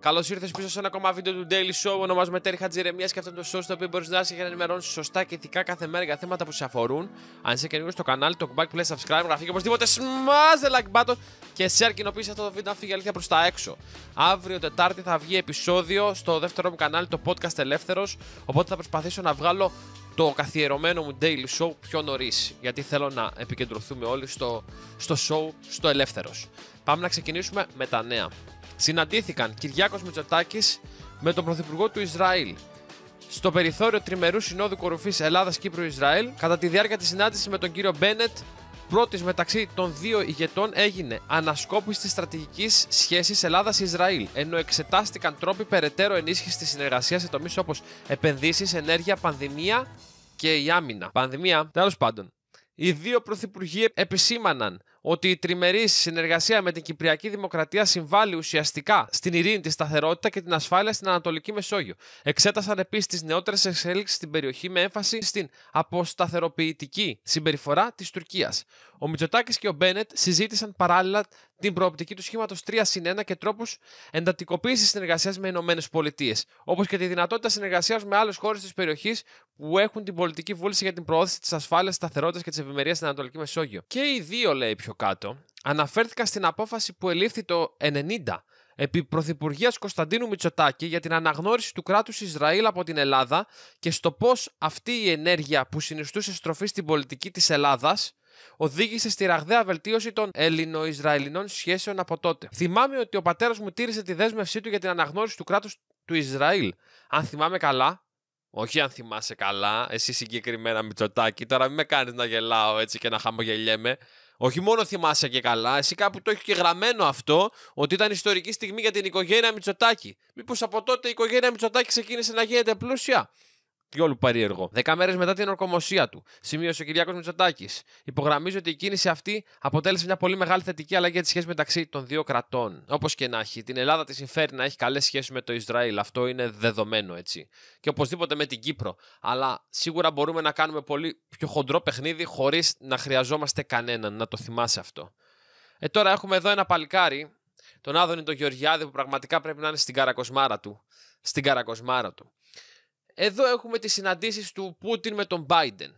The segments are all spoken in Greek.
Καλώς ήρθες πίσω σε ένα ακόμα βίντεο του Daily Show. Ονομάζομαι Τέρι Χατζηρεμίας και αυτό είναι το show στο οποίο μπορείς να είσαι για να ενημερώνει σωστά και ηθικά κάθε μέρα για θέματα που σε αφορούν. Αν είσαι καινούργιος στο κανάλι, το κουμπάκι πλέον subscribe, γράφει και οπωσδήποτε smash the like button και share κοινοποιήσει αυτό το βίντεο να φύγει αλήθεια προς τα έξω. Αύριο Τετάρτη θα βγει επεισόδιο στο δεύτερο μου κανάλι, το podcast Ελεύθερος. Οπότε θα προσπαθήσω να βγάλω το καθιερωμένο μου Daily Show πιο νωρίς. Γιατί θέλω να επικεντρωθούμε όλοι στο, στο show, στο Ελεύθερος. Πάμε να ξεκινήσουμε με τα νέα συναντήθηκαν Κυριάκος Μητσοτάκης με τον Πρωθυπουργό του Ισραήλ στο περιθώριο τριμερούς συνόδου κορυφής Ελλάδα-Κύπρου-Ισραήλ. Κατά τη διάρκεια της συνάντησης με τον κύριο Μπένετ, πρώτης μεταξύ των δύο ηγετών έγινε ανασκόπηση τη στρατηγικής σχέσης Ελλάδα-Ισραήλ, ενώ εξετάστηκαν τρόποι περαιτέρω ενίσχυσης της συνεργασίας σε τομείς όπως επενδύσεις, ενέργεια, πανδημία και η άμυνα. Πανδημία, τέλος πάντων. Οι δύο πρωθυπουργοί επισήμαναν ότι η τριμερή συνεργασία με την Κυπριακή Δημοκρατία συμβάλλει ουσιαστικά στην ειρήνη, τη σταθερότητα και την ασφάλεια στην Ανατολική Μεσόγειο. Εξέτασαν επίσης τις νεότερες εξέλιξεις στην περιοχή με έμφαση στην αποσταθεροποιητική συμπεριφορά της Τουρκίας. Ο Μιτσοτάκη και ο Μπένετ συζήτησαν παράλληλα την προοπτική του σχήματος 3 συν 1 και τρόπους εντατικοποίησης συνεργασίας με Ηνωμένες Πολιτείες, όπως και τη δυνατότητα συνεργασίας με άλλες χώρες της περιοχής που έχουν την πολιτική βούληση για την προώθηση της ασφάλειας, σταθερότητας και της ευημερίας στην Ανατολική Μεσόγειο. Και οι δύο, λέει πιο κάτω, αναφέρθηκαν στην απόφαση που ελήφθη το 1990 επί Πρωθυπουργίας Κωνσταντίνου Μητσοτάκη για την αναγνώριση του κράτους Ισραήλ από την Ελλάδα και στο πώς αυτή η ενέργεια που συνιστούσε στροφή στην πολιτική της Ελλάδας οδήγησε στη ραγδαία βελτίωση των Έλληνο-Ισραηλινών σχέσεων από τότε. Θυμάμαι ότι ο πατέρας μου τήρησε τη δέσμευσή του για την αναγνώριση του κράτους του Ισραήλ. Αν θυμάμαι καλά, όχι αν θυμάσαι καλά, εσύ συγκεκριμένα Μητσοτάκη, τώρα μην με κάνεις να γελάω έτσι και να χαμογελιέμαι. Όχι μόνο θυμάσαι και καλά, εσύ κάπου το έχεις και γραμμένο αυτό, ότι ήταν ιστορική στιγμή για την οικογένεια Μητσοτάκη. Μήπως από τότε η οικογένεια Μητσοτάκη ξεκίνησε να γίνεται πλούσια. Τι διόλου περίεργο. Δέκα μέρες μετά την ορκομοσία του, σημείωσε ο Κυριάκος Μητσοτάκης. Υπογραμμίζει ότι η κίνηση αυτή αποτέλεσε μια πολύ μεγάλη θετική αλλαγή για τη σχέση μεταξύ των δύο κρατών. Όπως και να έχει, την Ελλάδα τη συμφέρει να έχει καλές σχέσεις με το Ισραήλ. Αυτό είναι δεδομένο έτσι. Και οπωσδήποτε με την Κύπρο. Αλλά σίγουρα μπορούμε να κάνουμε πολύ πιο χοντρό παιχνίδι χωρίς να χρειαζόμαστε κανέναν. Να το θυμάσαι αυτό. Ε, τώρα έχουμε εδώ ένα παλικάρι, τον Άδωνη τον Γεωργιάδη, που πραγματικά πρέπει να είναι στην καρακοσμάρα του. Στην καρακοσμάρα του. Εδώ έχουμε τις συναντήσεις του Πούτιν με τον Biden.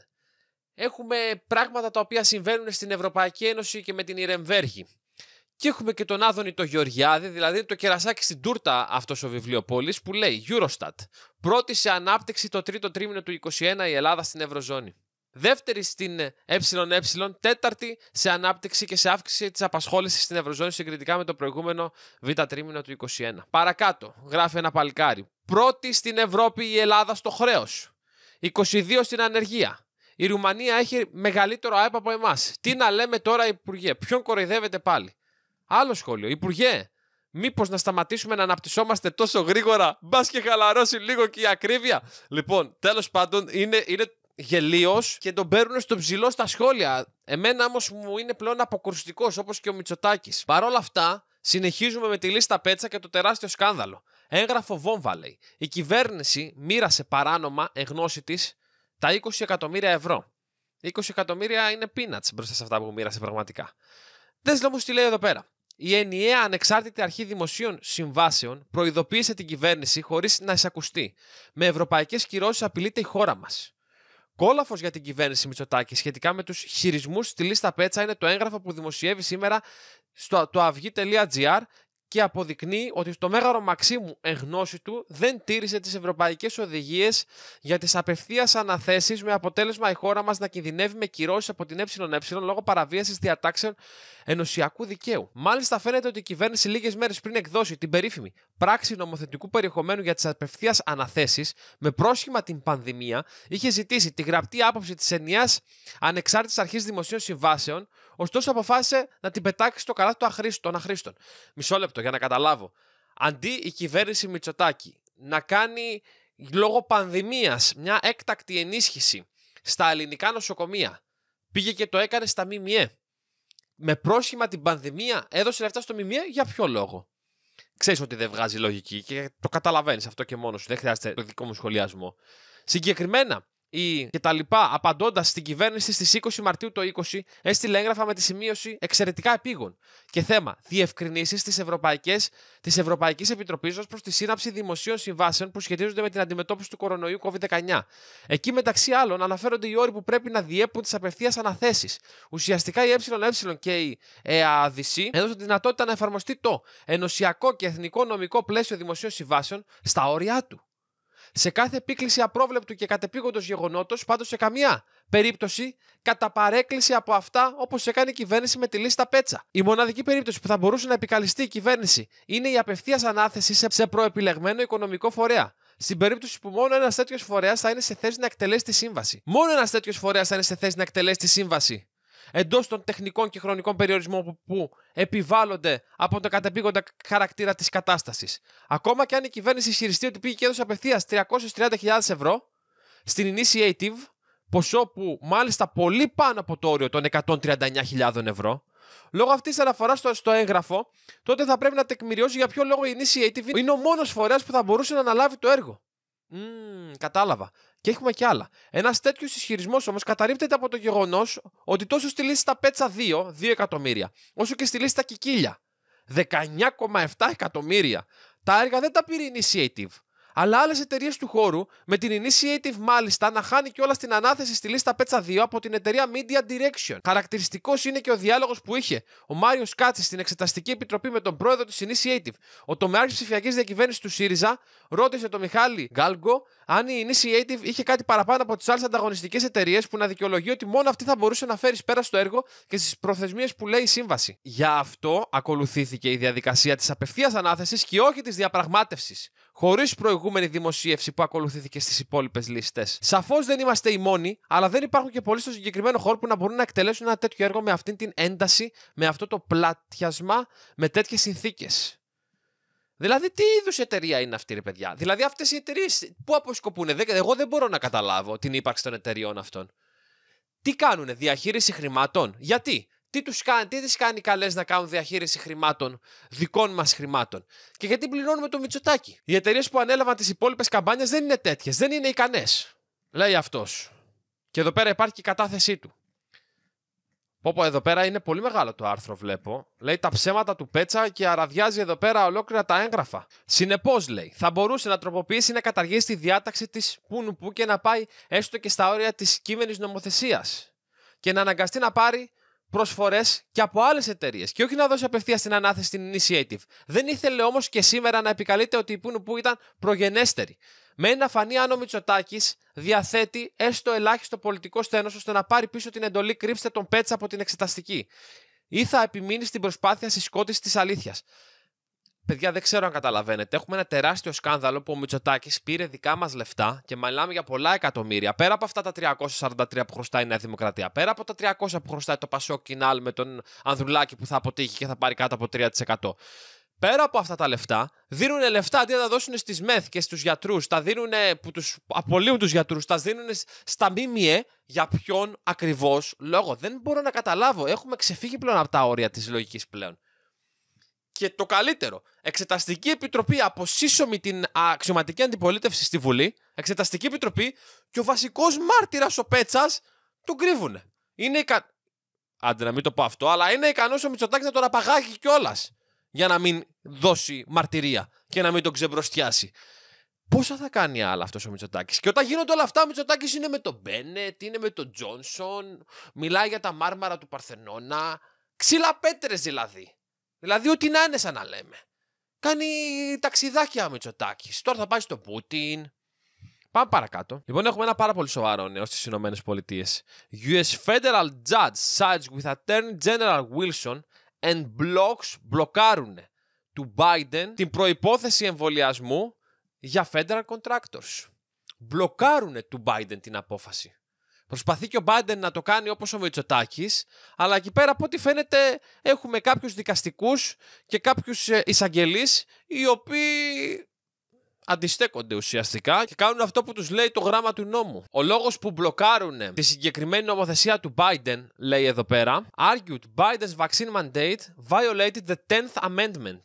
Έχουμε πράγματα τα οποία συμβαίνουν στην Ευρωπαϊκή Ένωση και με την Ιρεμβέργη. Και έχουμε και τον Άδωνη το Γεωργιάδη, δηλαδή το κερασάκι στην τούρτα αυτός ο βιβλιοπόλης που λέει Eurostat. Πρώτη σε ανάπτυξη το τρίτο τρίμηνο του 2021 η Ελλάδα στην Ευρωζώνη δεύτερη στην ΕΕ, τέταρτη σε ανάπτυξη και σε αύξηση της απασχόλησης στην Ευρωζώνη συγκριτικά με το προηγούμενο Β' τρίμηνο του 2021. Παρακάτω, γράφει ένα παλικάρι. Πρώτη στην Ευρώπη η Ελλάδα στο χρέος. 22 στην ανεργία. Η Ρουμανία έχει μεγαλύτερο ΑΕΠ από εμάς. Τι να λέμε τώρα, Υπουργέ, ποιον κοροϊδεύετε πάλι. Άλλο σχόλιο. Υπουργέ, μήπως να σταματήσουμε να αναπτυσσόμαστε τόσο γρήγορα, μπας και χαλαρώσει λίγο και η ακρίβεια. Λοιπόν, τέλος πάντων, είναι, είναι γελίος και τον παίρνουν στο ψηλό στα σχόλια. Εμένα όμως μου είναι πλέον αποκρουστικός όπως και ο Μητσοτάκης. Παρ' όλα αυτά, συνεχίζουμε με τη λίστα Πέτσα και το τεράστιο σκάνδαλο. Έγγραφο βόμβα λέει. Η κυβέρνηση μοίρασε παράνομα εγνώση της τα 20 εκατομμύρια ευρώ. 20 εκατομμύρια είναι peanuts μπροστά σε αυτά που μοίρασε πραγματικά. Δες όμω τι λέει εδώ πέρα. Η ενιαία ανεξάρτητη αρχή δημοσίων συμβάσεων προειδοποίησε την κυβέρνηση χωρίς να εισακουστεί. Με ευρωπαϊκές κυρώσεις απειλείται η χώρα μας. Κόλαφος για την κυβέρνηση Μητσοτάκη σχετικά με τους χειρισμούς στη λίστα Πέτσα είναι το έγγραφο που δημοσιεύει σήμερα στο το και αποδεικνύει ότι στο μέγαρο Μαξίμου γνώση του δεν τήρησε τις ευρωπαϊκές οδηγίες για τις απευθείας αναθέσεις με αποτέλεσμα η χώρα μας να κινδυνεύει με κυρώσεις από την ΕΕ λόγω παραβίασης διατάξεων ενωσιακού δικαίου. Μάλιστα φαίνεται ότι η κυβέρνηση λίγες μέρες πριν εκδώσει την περίφημη πράξη νομοθετικού περιεχομένου για τις απευθείας αναθέσεις με πρόσχημα την πανδημία είχε ζητήσει τη γραπτή άποψη της ενιαίας ανεξάρτητης αρχής δημοσίων συμβάσεων Ωστόσο, αποφάσισε να την πετάξει στο καλάθι των αχρήστων, Μισό λεπτό για να καταλάβω. Αντί η κυβέρνηση Μητσοτάκη να κάνει λόγω πανδημίας μια έκτακτη ενίσχυση στα ελληνικά νοσοκομεία, πήγε και το έκανε στα ΜΜΕ. Με πρόσχημα την πανδημία έδωσε λεφτά στο ΜΜΕ για ποιο λόγο. Ξέρεις ότι δεν βγάζει λογική και το καταλαβαίνεις αυτό και μόνος σου. Δεν χρειάζεται το δικό μου σχολιασμό. Συγκεκριμένα, ή λοιπά Απαντώντας στην κυβέρνηση στις 20 Μαρτίου το 20, έστειλε έγγραφα με τη σημείωση εξαιρετικά επίγον. Και θέμα: διευκρινήσεις της Ευρωπαϊκής Επιτροπής ως προς τη σύναψη δημοσίων συμβάσεων που σχετίζονται με την αντιμετώπιση του κορονοϊού COVID-19. Εκεί μεταξύ άλλων αναφέρονται οι όροι που πρέπει να διέπουν τις απευθείας αναθέσεις. Ουσιαστικά η ΕΕ και η ΕΑΔΣ έδωσαν τη δυνατότητα να εφαρμοστεί το ενωσιακό και εθνικό νομικό πλαίσιο δημοσίων συμβάσεων στα όρια του. Σε κάθε επίκληση απρόβλεπτου και κατεπήγοντος γεγονότος, πάντως σε καμία περίπτωση, κατά παρέκκληση από αυτά όπως έκανε η κυβέρνηση με τη λίστα Πέτσα. Η μοναδική περίπτωση που θα μπορούσε να επικαλυστεί η κυβέρνηση είναι η απευθείας ανάθεση σε προεπιλεγμένο οικονομικό φορέα. Στην περίπτωση που μόνο ένας τέτοιος φορέας θα είναι σε θέση να εκτελέσει τη σύμβαση. Μόνο ένας τέτοιος φορέας θα είναι σε θέση να εκτελέσει τη σύμβαση εντός των τεχνικών και χρονικών περιορισμών που, επιβάλλονται από τον κατεπήγοντα χαρακτήρα της κατάστασης. Ακόμα και αν η κυβέρνηση ισχυριστεί ότι πήγε και έδωσε απευθείας 330.000 ευρώ στην Initiative, ποσό που μάλιστα πολύ πάνω από το όριο των 139.000 ευρώ, Λόγω αυτής της αναφοράς στο, στο έγγραφο, τότε θα πρέπει να τεκμηριώσει για ποιο λόγο η Initiative είναι ο μόνος φορέας που θα μπορούσε να αναλάβει το έργο. Mm, κατάλαβα. Και έχουμε και άλλα. Ένας τέτοιος ισχυρισμός όμως καταρρύπτεται από το γεγονός ότι τόσο στη λίστα τα πέτσα 2, 2 εκατομμύρια, όσο και στη λίστα τα κικίλια, 19,7 εκατομμύρια. Τα έργα δεν τα πήρε initiative αλλά άλλες εταιρείες του χώρου, με την Initiative μάλιστα να χάνει κιόλα την ανάθεση στη λίστα Πέτσα 2 από την εταιρεία Media Direction. Χαρακτηριστικός είναι και ο διάλογος που είχε ο Μάριος Κάτση στην Εξεταστική Επιτροπή με τον πρόεδρο της Initiative. Ο τομεάρχης ψηφιακής διακυβέρνησης του ΣΥΡΙΖΑ ρώτησε τον Μιχάλη Γκάλγκο αν η Initiative είχε κάτι παραπάνω από τις άλλες ανταγωνιστικές εταιρείες που να δικαιολογεί ότι μόνο αυτή θα μπορούσε να φέρει πέρα στο έργο και στις προθεσμίες που λέει η σύμβαση. Για αυτό ακολουθήθηκε η διαδικασία της απευθείας ανάθεσης και όχι της διαπραγμάτευσης, χωρίς προηγούμενο προηγούμενη δημοσίευση που ακολουθήθηκε στις υπόλοιπες λίστες. Σαφώς δεν είμαστε οι μόνοι, αλλά δεν υπάρχουν και πολλοί στο συγκεκριμένο χώρο που να μπορούν να εκτελέσουν ένα τέτοιο έργο με αυτήν την ένταση, με αυτό το πλατιασμά, με τέτοιες συνθήκες. Δηλαδή, τι είδους εταιρεία είναι αυτή, ρε παιδιά. Δηλαδή, αυτές οι εταιρείες πού αποσκοπούν. Εγώ δεν μπορώ να καταλάβω την ύπαρξη των εταιριών αυτών. Τι κάνουν, διαχείριση χρημάτων. Γιατί, τι, τους κάνει, τι τις κάνει καλές να κάνουν διαχείριση χρημάτων, δικών μας χρημάτων. Και γιατί πληρώνουμε το Μητσοτάκι. Οι εταιρείες που ανέλαβαν τις υπόλοιπες καμπάνιες δεν είναι τέτοιες, δεν είναι ικανές. Λέει αυτός. Και εδώ πέρα υπάρχει και η κατάθεσή του. Πω πω, εδώ πέρα είναι πολύ μεγάλο το άρθρο, βλέπω. Λέει τα ψέματα του Πέτσα και αραδιάζει εδώ πέρα ολόκληρα τα έγγραφα. Συνεπώς, λέει, θα μπορούσε να τροποποιήσει ή να καταργήσει τη διάταξη της Πούνου που και να πάει έστω και στα όρια της κείμενης νομοθεσίας. Και να αναγκαστεί να πάρει προσφορές και από άλλες εταιρείες. Και όχι να δώσει απευθείας την ανάθεση στην Initiative. Δεν ήθελε όμως και σήμερα να επικαλείται ότι η Πούνου ήταν προγενέστερη. Με ένα φανή άνω Μητσοτάκης διαθέτει έστω ελάχιστο πολιτικό στένος ώστε να πάρει πίσω την εντολή κρύψτε τον Πέτσα από την εξεταστική. Ή θα επιμείνει στην προσπάθεια συσκότηση της αλήθειας. Παιδιά, δεν ξέρω αν καταλαβαίνετε. Έχουμε ένα τεράστιο σκάνδαλο που ο Μητσοτάκης πήρε δικά μας λεφτά και μιλάμε για πολλά εκατομμύρια. Πέρα από αυτά τα 343 που χρωστάει η Νέα Δημοκρατία, πέρα από τα 300 που χρωστάει το Πασό Κινάλ με τον Ανδρουλάκη που θα αποτύχει και θα πάρει κάτω από 3%. Πέρα από αυτά τα λεφτά, δίνουν λεφτά αντί να τα δώσουν στις ΜΕΘ και στους γιατρούς. Τα δίνουν που τους απολύουν τους γιατρούς, τα δίνουν στα ΜΜΕ. Για ποιον ακριβώς λόγο. Δεν μπορώ να καταλάβω. Έχουμε ξεφύγει πλέον από τα όρια της λογικής πλέον. Και το καλύτερο, Εξεταστική Επιτροπή αποσύσσωμη την αξιωματική αντιπολίτευση στη Βουλή, Εξεταστική Επιτροπή και ο βασικός μάρτυρας ο Πέτσας τον κρύβουνε. Είναι ικα... Άντε να μην το πω αυτό, αλλά είναι ικανός ο Μητσοτάκης να τον απαγάγει κιόλας για να μην δώσει μαρτυρία και να μην τον ξεμπροστιάσει. Πόσα θα κάνει άλλα αυτός ο Μητσοτάκης. Και όταν γίνονται όλα αυτά, ο Μητσοτάκης είναι με τον Μπένετ, είναι με τον Τζόνσον, μιλάει για τα μάρμαρα του Παρθενώνα. Ξύλα πέτρες δηλαδή. Δηλαδή, ό,τι να είναι σαν να λέμε. Κάνει ταξιδάκια ο Μητσοτάκης. Τώρα θα πάει στο Πούτιν. Πάμε παρακάτω. Λοιπόν, έχουμε ένα πάρα πολύ σοβαρό νέο στις Ηνωμένες Πολιτείες. US federal judge sides with attorney general Wilson and blocks μπλοκάρουν του Biden την προϋπόθεση εμβολιασμού για federal contractors. Μπλοκάρουν του Biden την απόφαση. Προσπαθεί και ο Μπάντεν να το κάνει όπως ο Μητσοτάκη, αλλά εκεί πέρα από ό,τι φαίνεται έχουμε κάποιους δικαστικούς και κάποιους ε, εισαγγελείς οι οποίοι αντιστέκονται ουσιαστικά και κάνουν αυτό που τους λέει το γράμμα του νόμου. Ο λόγος που μπλοκάρουν τη συγκεκριμένη νομοθεσία του Biden, λέει εδώ πέρα, argued Biden's vaccine mandate violated the 10th amendment.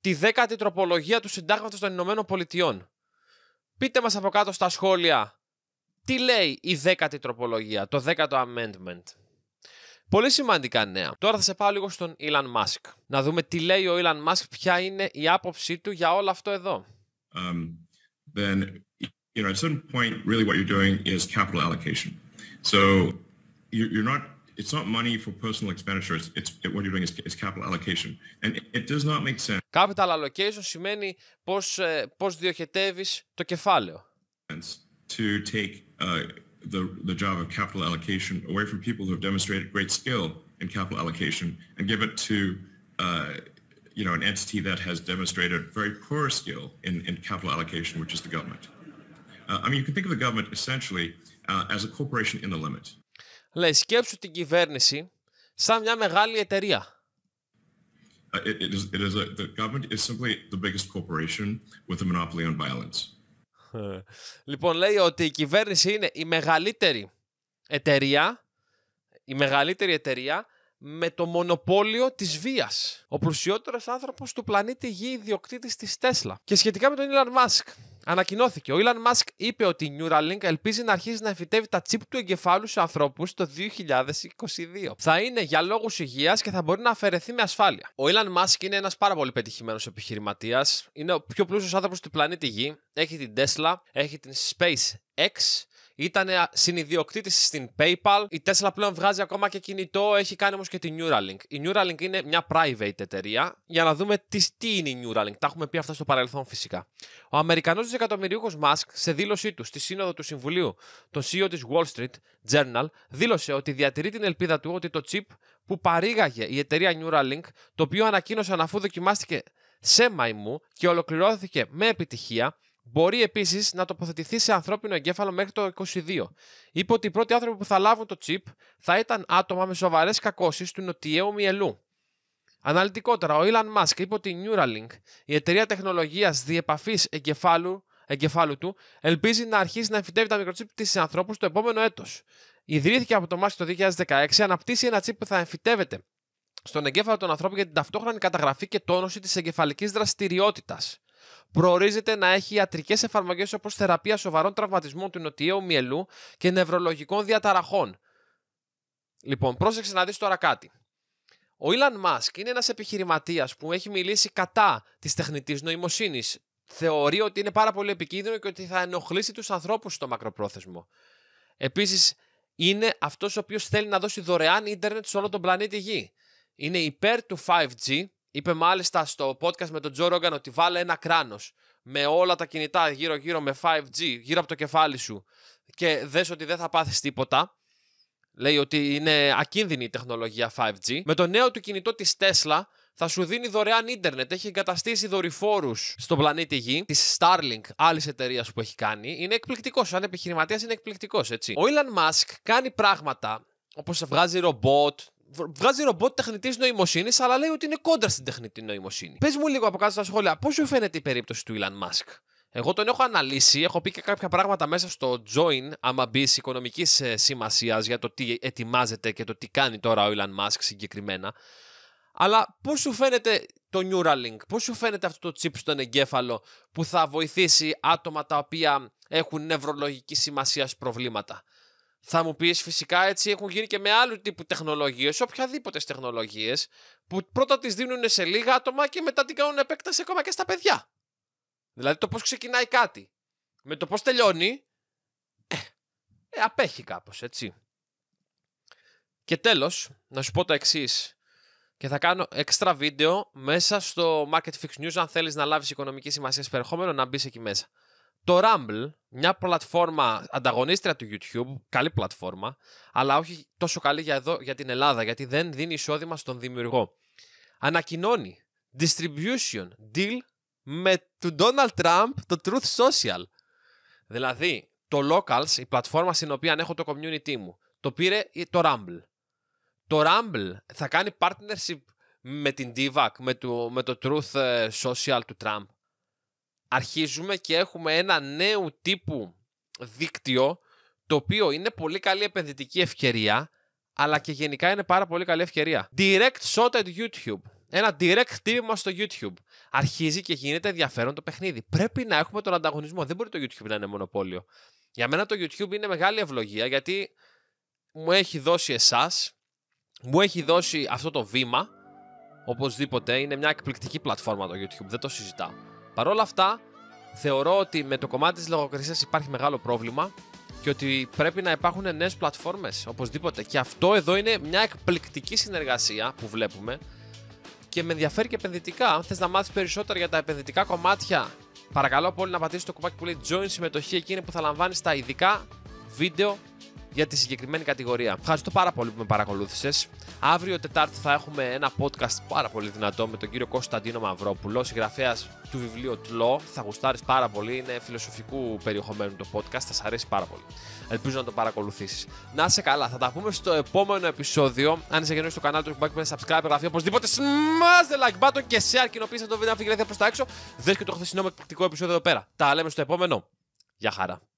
Τη δέκατη τροπολογία του συντάγματος των Ηνωμένων Πολιτειών. Πείτε μας από κάτω στα σχόλια τι λέει η δέκατη τροπολογία, το δέκατο amendment. Πολύ σημαντικά νέα. Τώρα θα σε πάω λίγο στον Elon Musk. Να δούμε τι λέει ο Elon Musk, ποια είναι η άποψή του για όλο αυτό εδώ. Um, then, you know, at some point, really what you're doing is capital allocation. So, you're not it's not money for personal expenditure. It's, it, what you're doing is, is capital allocation, and it, does not make sense. Capital allocation σημαίνει πώς πώς διοχετεύεις το κεφάλαιο. To take Uh, the, the job of capital allocation away from people who have demonstrated great skill in capital allocation and give it to uh, you know, an entity that has demonstrated very poor skill in, in capital allocation, which is the government. Uh, I mean, you can think of the government essentially uh, as a corporation in the limit. Λέει, σκέψου την κυβέρνηση σαν μια μεγάλη εταιρεία. Uh, it, it is, it is a, the government is simply the biggest corporation with a monopoly on violence. λοιπόν, λέει ότι η κυβέρνηση είναι η μεγαλύτερη εταιρεία, η μεγαλύτερη εταιρεία με το μονοπόλιο της βίας. Ο πλουσιότερος άνθρωπος του πλανήτη Γη, ιδιοκτήτης της Τέσλα. Και σχετικά με τον Elon Musk, Ανακοινώθηκε. Ο Elon Musk είπε ότι η Neuralink ελπίζει να αρχίσει να εφητεύει τα τσίπ του εγκεφάλου σε ανθρώπους το 2022. Θα είναι για λόγους υγείας και θα μπορεί να αφαιρεθεί με ασφάλεια. Ο Elon Musk είναι ένας πάρα πολύ πετυχημένος επιχειρηματίας. Είναι ο πιο πλούσιος άνθρωπος του πλανήτη Γη. Έχει την Tesla, έχει την SpaceX ήταν συνειδιοκτήτης στην PayPal. Η Tesla πλέον βγάζει ακόμα και κινητό. Έχει κάνει όμως και τη Neuralink. Η Neuralink είναι μια private εταιρεία. Για να δούμε τι, τι είναι η Neuralink. Τα έχουμε πει αυτά στο παρελθόν φυσικά. Ο Αμερικανός δισεκατομμυρίουχος Musk σε δήλωσή του στη σύνοδο του Συμβουλίου το CEO της Wall Street Journal δήλωσε ότι διατηρεί την ελπίδα του ότι το chip που παρήγαγε η εταιρεία Neuralink, το οποίο ανακοίνωσαν αφού δοκιμάστηκε σε μαϊμού και ολοκληρώθηκε με επιτυχία, Μπορεί επίσης να τοποθετηθεί σε ανθρώπινο εγκέφαλο μέχρι το 22. Είπε ότι οι πρώτοι άνθρωποι που θα λάβουν το τσίπ θα ήταν άτομα με σοβαρές κακώσεις του νοτιέου μυελού. Αναλυτικότερα, ο Elon Musk είπε ότι η Neuralink, η εταιρεία τεχνολογίας διεπαφής εγκεφάλου, εγκεφάλου του, ελπίζει να αρχίσει να εμφυτεύει τα μικροτσίπ της σε ανθρώπους το επόμενο έτος. Ιδρύθηκε από το Musk το 2016, αναπτύσσει ένα τσίπ που θα εμφυτεύεται στον εγκέφαλο των ανθρώπων για την ταυτόχρονη καταγραφή και τόνωση της εγκεφαλικής δραστηριότητας προορίζεται να έχει ιατρικές εφαρμογές όπως θεραπεία σοβαρών τραυματισμών του νοτιέου μυελού και νευρολογικών διαταραχών. Λοιπόν, πρόσεξε να δεί τώρα κάτι. Ο Elon Musk είναι ένας επιχειρηματίας που έχει μιλήσει κατά της τεχνητής νοημοσύνης. Θεωρεί ότι είναι πάρα πολύ επικίνδυνο και ότι θα ενοχλήσει τους ανθρώπους στο μακροπρόθεσμο. Επίσης, είναι αυτός ο οποίος θέλει να δώσει δωρεάν ίντερνετ σε όλο τον πλανήτη Γη. Είναι υπέρ του 5G Είπε μάλιστα στο podcast με τον Τζο Ρόγκαν ότι βάλε ένα κράνος με όλα τα κινητά γύρω-γύρω με 5G, γύρω από το κεφάλι σου και δες ότι δεν θα πάθεις τίποτα. Λέει ότι είναι ακίνδυνη η τεχνολογία 5G. Με το νέο του κινητό της Tesla θα σου δίνει δωρεάν ίντερνετ. Έχει εγκαταστήσει δορυφόρους στον πλανήτη Γη, της Starlink, άλλης εταιρείας που έχει κάνει. Είναι εκπληκτικός. Σαν επιχειρηματίας είναι εκπληκτικός, έτσι. Ο Elon Musk κάνει πράγματα όπως βγάζει ρομπότ, βγάζει ρομπότ τεχνητής νοημοσύνης, αλλά λέει ότι είναι κόντρα στην τεχνητή νοημοσύνη. Πες μου λίγο από κάτω στα σχόλια, πώς σου φαίνεται η περίπτωση του Elon Musk. Εγώ τον έχω αναλύσει, έχω πει και κάποια πράγματα μέσα στο join, άμα μπει οικονομικής ε, σημασίας για το τι ετοιμάζεται και το τι κάνει τώρα ο Elon Musk συγκεκριμένα. Αλλά πώς σου φαίνεται το Neuralink, πώς σου φαίνεται αυτό το chip στον εγκέφαλο που θα βοηθήσει άτομα τα οποία έχουν νευρολογική σημασία προβλήματα. Θα μου πεις φυσικά έτσι έχουν γίνει και με άλλου τύπου τεχνολογίες, οποιαδήποτε τεχνολογίες, που πρώτα τις δίνουν σε λίγα άτομα και μετά την κάνουν επέκταση ακόμα και στα παιδιά. Δηλαδή το πώς ξεκινάει κάτι με το πώς τελειώνει, ε, ε απέχει κάπως, έτσι. Και τέλος, να σου πω το εξής. Και θα κάνω έξτρα βίντεο μέσα στο Market Fix News. Αν θέλεις να λάβεις οικονομική σημασία περιεχόμενο, να μπεις εκεί μέσα. Το Rumble, μια πλατφόρμα ανταγωνίστρια του YouTube, καλή πλατφόρμα, αλλά όχι τόσο καλή για, εδώ, για την Ελλάδα, γιατί δεν δίνει εισόδημα στον δημιουργό. Ανακοινώνει distribution deal με του Donald Trump το Truth Social. Δηλαδή, το Locals, η πλατφόρμα στην οποία έχω το community μου, το πήρε το Rumble. Το Rumble θα κάνει partnership με την Divac, με το, με το Truth ε, Social του Trump αρχίζουμε και έχουμε ένα νέο τύπου δίκτυο το οποίο είναι πολύ καλή επενδυτική ευκαιρία αλλά και γενικά είναι πάρα πολύ καλή ευκαιρία. Direct shot at YouTube. Ένα direct τίμημα στο YouTube. Αρχίζει και γίνεται ενδιαφέρον το παιχνίδι. Πρέπει να έχουμε τον ανταγωνισμό. Δεν μπορεί το YouTube να είναι μονοπόλιο. Για μένα το YouTube είναι μεγάλη ευλογία γιατί μου έχει δώσει εσάς, μου έχει δώσει αυτό το βήμα. Οπωσδήποτε είναι μια εκπληκτική πλατφόρμα το YouTube, δεν το συζητάω. Παρ' όλα αυτά, θεωρώ ότι με το κομμάτι της λογοκρισίας υπάρχει μεγάλο πρόβλημα και ότι πρέπει να υπάρχουν νέες πλατφόρμες οπωσδήποτε. Και αυτό εδώ είναι μια εκπληκτική συνεργασία που βλέπουμε και με ενδιαφέρει και επενδυτικά. Αν θες να μάθεις περισσότερα για τα επενδυτικά κομμάτια, παρακαλώ πολύ να πατήσεις το κουμπάκι που λέει Join συμμετοχή εκείνη που θα λαμβάνεις τα ειδικά βίντεο για τη συγκεκριμένη κατηγορία. Ευχαριστώ πάρα πολύ που με παρακολούθησες. Αύριο Τετάρτη θα έχουμε ένα podcast πάρα πολύ δυνατό με τον κύριο Κωνσταντίνο Μαυρόπουλο, συγγραφέας του βιβλίου Τλό. Θα γουστάρεις πάρα πολύ. Είναι φιλοσοφικού περιεχομένου το podcast. Θα σα αρέσει πάρα πολύ. Ελπίζω να το παρακολουθήσεις. Να είσαι καλά. Θα τα πούμε στο επόμενο επεισόδιο. Αν είσαι γεννό στο κανάλι του Ρικμπάκι να subscribe, εγγραφή οπωσδήποτε. Σμάζε like button και share. Κοινοποιήστε το βίντεο αν προ τα έξω. Δες και το χθεσινό με επεισόδιο εδώ πέρα. Τα λέμε στο επόμενο. Γεια χαρά.